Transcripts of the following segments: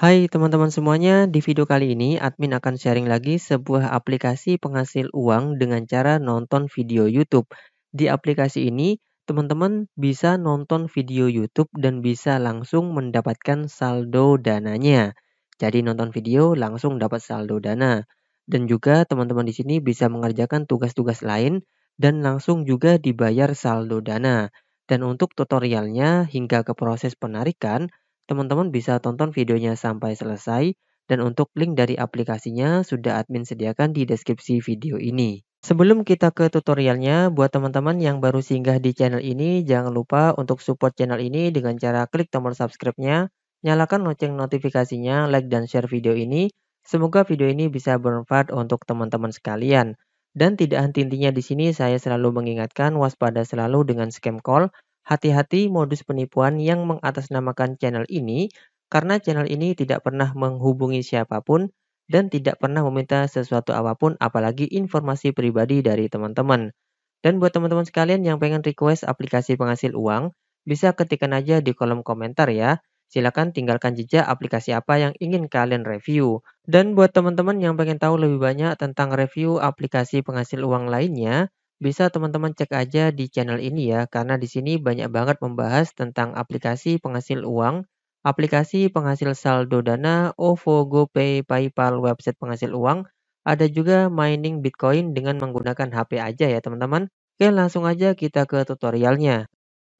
Hai teman-teman semuanya, di video kali ini admin akan sharing lagi sebuah aplikasi penghasil uang dengan cara nonton video YouTube. Di aplikasi ini, teman-teman bisa nonton video YouTube dan bisa langsung mendapatkan saldo dananya. Jadi nonton video langsung dapat saldo dana. Dan juga teman-teman di sini bisa mengerjakan tugas-tugas lain dan langsung juga dibayar saldo dana. Dan untuk tutorialnya hingga ke proses penarikan, teman-teman bisa tonton videonya sampai selesai dan untuk link dari aplikasinya sudah admin sediakan di deskripsi video ini. Sebelum kita ke tutorialnya, buat teman-teman yang baru singgah di channel ini, jangan lupa untuk support channel ini dengan cara klik tombol subscribe-nya, nyalakan lonceng notifikasinya, like dan share video ini. Semoga video ini bisa bermanfaat untuk teman-teman sekalian. Dan tidak henti-hentinya di sini saya selalu mengingatkan waspada selalu dengan scam call Hati-hati modus penipuan yang mengatasnamakan channel ini karena channel ini tidak pernah menghubungi siapapun dan tidak pernah meminta sesuatu apapun apalagi informasi pribadi dari teman-teman. Dan buat teman-teman sekalian yang pengen request aplikasi penghasil uang, bisa ketikkan aja di kolom komentar ya. Silahkan tinggalkan jejak aplikasi apa yang ingin kalian review. Dan buat teman-teman yang pengen tahu lebih banyak tentang review aplikasi penghasil uang lainnya, bisa teman-teman cek aja di channel ini ya, karena di sini banyak banget membahas tentang aplikasi penghasil uang, aplikasi penghasil saldo dana, OVO, GoPay, PayPal, website penghasil uang, ada juga mining Bitcoin dengan menggunakan HP aja ya teman-teman. Oke, langsung aja kita ke tutorialnya.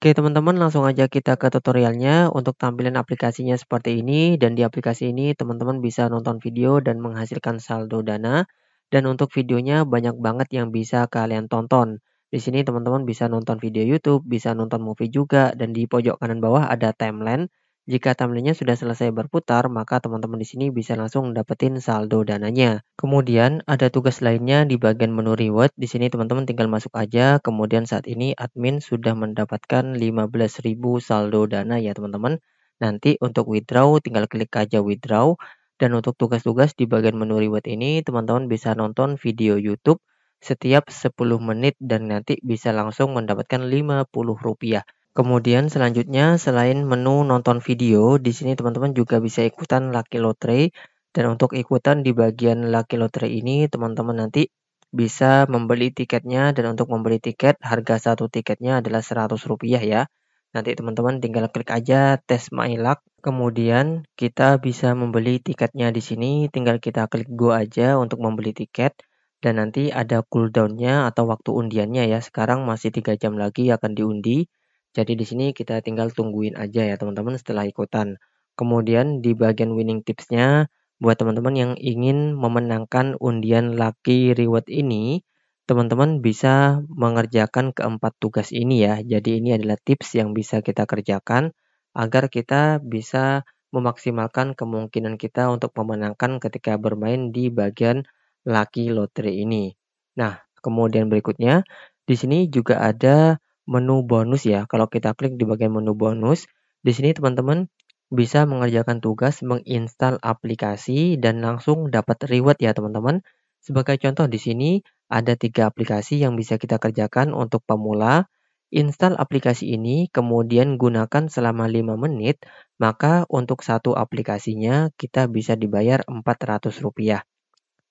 Oke teman-teman langsung aja kita ke tutorialnya untuk tampilan aplikasinya seperti ini dan di aplikasi ini teman-teman bisa nonton video dan menghasilkan saldo dana dan untuk videonya banyak banget yang bisa kalian tonton. Di sini teman-teman bisa nonton video YouTube, bisa nonton movie juga, dan di pojok kanan bawah ada timeline. Jika timelinenya sudah selesai berputar, maka teman-teman di sini bisa langsung dapetin saldo dananya. Kemudian ada tugas lainnya di bagian menu reward. Di sini teman-teman tinggal masuk aja. Kemudian saat ini admin sudah mendapatkan 15.000 saldo dana ya teman-teman. Nanti untuk withdraw tinggal klik aja withdraw. Dan untuk tugas-tugas di bagian menu reward ini, teman-teman bisa nonton video YouTube setiap 10 menit dan nanti bisa langsung mendapatkan Rp50. Kemudian selanjutnya selain menu nonton video, di sini teman-teman juga bisa ikutan Lucky Lotre dan untuk ikutan di bagian Lucky Lotre ini teman-teman nanti bisa membeli tiketnya dan untuk membeli tiket harga satu tiketnya adalah 100 rupiah ya. Nanti teman-teman tinggal klik aja tes my luck Kemudian kita bisa membeli tiketnya di sini, tinggal kita klik go aja untuk membeli tiket dan nanti ada cooldownnya atau waktu undiannya ya. Sekarang masih 3 jam lagi akan diundi. Jadi di sini kita tinggal tungguin aja ya teman-teman setelah ikutan. Kemudian di bagian winning tipsnya buat teman-teman yang ingin memenangkan undian lucky reward ini, teman-teman bisa mengerjakan keempat tugas ini ya. Jadi ini adalah tips yang bisa kita kerjakan agar kita bisa memaksimalkan kemungkinan kita untuk memenangkan ketika bermain di bagian lucky lotre ini. Nah, kemudian berikutnya, di sini juga ada menu bonus ya. Kalau kita klik di bagian menu bonus, di sini teman-teman bisa mengerjakan tugas menginstal aplikasi dan langsung dapat reward ya teman-teman. Sebagai contoh di sini ada tiga aplikasi yang bisa kita kerjakan untuk pemula, Install aplikasi ini, kemudian gunakan selama 5 menit, maka untuk satu aplikasinya kita bisa dibayar Rp400.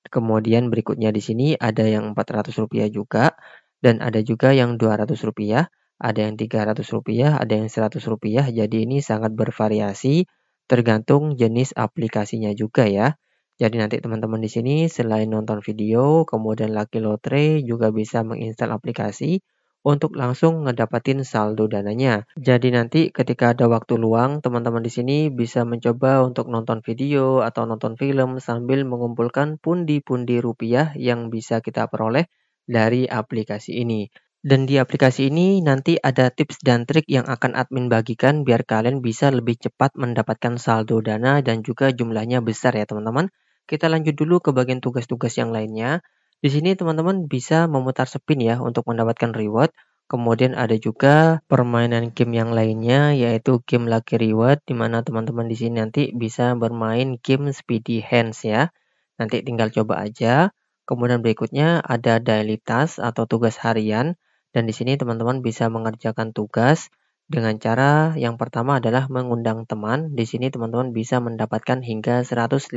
Kemudian berikutnya di sini ada yang Rp400 juga, dan ada juga yang Rp200, ada yang Rp300, ada yang Rp100. Jadi ini sangat bervariasi tergantung jenis aplikasinya juga ya. Jadi nanti teman-teman di sini selain nonton video, kemudian laki lotre juga bisa menginstal aplikasi untuk langsung ngedapatin saldo dananya. Jadi nanti ketika ada waktu luang, teman-teman di sini bisa mencoba untuk nonton video atau nonton film sambil mengumpulkan pundi-pundi rupiah yang bisa kita peroleh dari aplikasi ini. Dan di aplikasi ini nanti ada tips dan trik yang akan admin bagikan biar kalian bisa lebih cepat mendapatkan saldo dana dan juga jumlahnya besar ya teman-teman. Kita lanjut dulu ke bagian tugas-tugas yang lainnya. Di sini teman-teman bisa memutar spin ya untuk mendapatkan reward. Kemudian ada juga permainan game yang lainnya yaitu game Lucky Reward di mana teman-teman di sini nanti bisa bermain game Speedy Hands ya. Nanti tinggal coba aja. Kemudian berikutnya ada daily task atau tugas harian dan di sini teman-teman bisa mengerjakan tugas dengan cara yang pertama adalah mengundang teman. Di sini teman-teman bisa mendapatkan hingga 150.000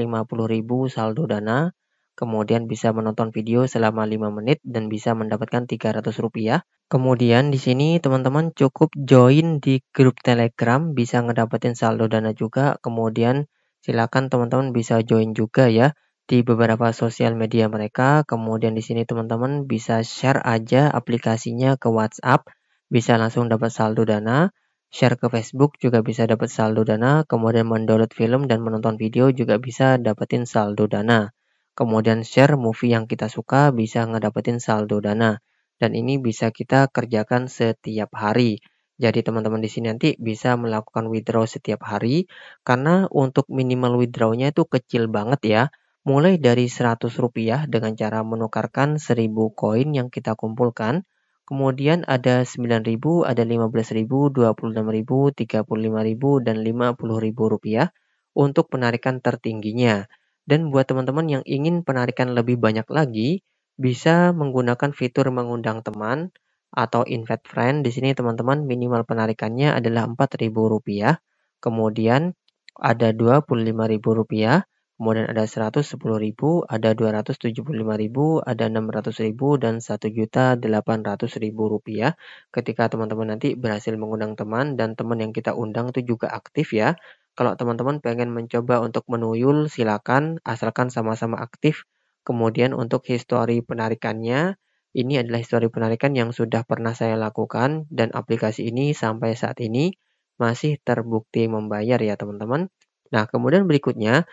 saldo dana kemudian bisa menonton video selama 5 menit dan bisa mendapatkan 300 rupiah. Kemudian di sini teman-teman cukup join di grup Telegram, bisa ngedapetin saldo dana juga. Kemudian silakan teman-teman bisa join juga ya di beberapa sosial media mereka. Kemudian di sini teman-teman bisa share aja aplikasinya ke WhatsApp, bisa langsung dapat saldo dana. Share ke Facebook juga bisa dapat saldo dana, kemudian mendownload film dan menonton video juga bisa dapetin saldo dana kemudian share movie yang kita suka bisa ngedapetin saldo dana. Dan ini bisa kita kerjakan setiap hari. Jadi teman-teman di sini nanti bisa melakukan withdraw setiap hari karena untuk minimal withdrawnya itu kecil banget ya. Mulai dari 100 rupiah dengan cara menukarkan 1000 koin yang kita kumpulkan. Kemudian ada 9.000, ada 15.000, 26.000, 35.000, dan 50.000 rupiah untuk penarikan tertingginya. Dan buat teman-teman yang ingin penarikan lebih banyak lagi, bisa menggunakan fitur mengundang teman atau invite friend. Di sini teman-teman minimal penarikannya adalah Rp4.000, kemudian ada Rp25.000, kemudian ada 110.000, ada 275.000, ada 600.000 dan 1.800.000 rupiah. Ketika teman-teman nanti berhasil mengundang teman dan teman yang kita undang itu juga aktif ya. Kalau teman-teman pengen mencoba untuk menuyul, silakan, asalkan sama-sama aktif. Kemudian untuk histori penarikannya, ini adalah histori penarikan yang sudah pernah saya lakukan dan aplikasi ini sampai saat ini masih terbukti membayar ya teman-teman. Nah, kemudian berikutnya,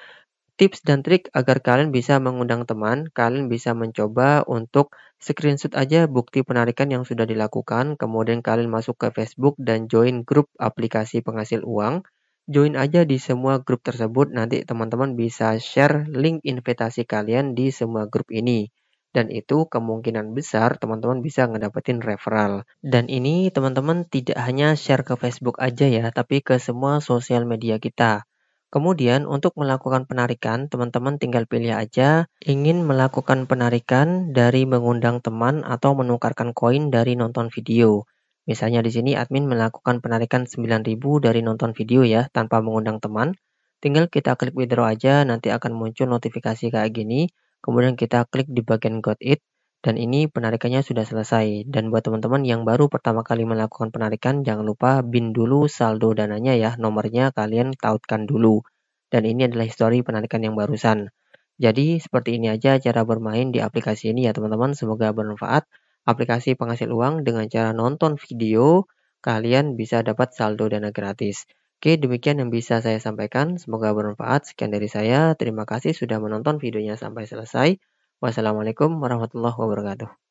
tips dan trik agar kalian bisa mengundang teman, kalian bisa mencoba untuk screenshot aja bukti penarikan yang sudah dilakukan, kemudian kalian masuk ke Facebook dan join grup aplikasi penghasil uang join aja di semua grup tersebut. Nanti teman-teman bisa share link invitasi kalian di semua grup ini. Dan itu kemungkinan besar teman-teman bisa ngedapetin referral. Dan ini teman-teman tidak hanya share ke Facebook aja ya, tapi ke semua sosial media kita. Kemudian untuk melakukan penarikan, teman-teman tinggal pilih aja ingin melakukan penarikan dari mengundang teman atau menukarkan koin dari nonton video. Misalnya di sini admin melakukan penarikan 9000 dari nonton video ya tanpa mengundang teman. Tinggal kita klik withdraw aja nanti akan muncul notifikasi kayak gini. Kemudian kita klik di bagian got it dan ini penarikannya sudah selesai. Dan buat teman-teman yang baru pertama kali melakukan penarikan jangan lupa bin dulu saldo dananya ya nomornya kalian tautkan dulu. Dan ini adalah histori penarikan yang barusan. Jadi seperti ini aja cara bermain di aplikasi ini ya teman-teman semoga bermanfaat aplikasi penghasil uang dengan cara nonton video, kalian bisa dapat saldo dana gratis. Oke, demikian yang bisa saya sampaikan. Semoga bermanfaat. Sekian dari saya. Terima kasih sudah menonton videonya sampai selesai. Wassalamualaikum warahmatullahi wabarakatuh.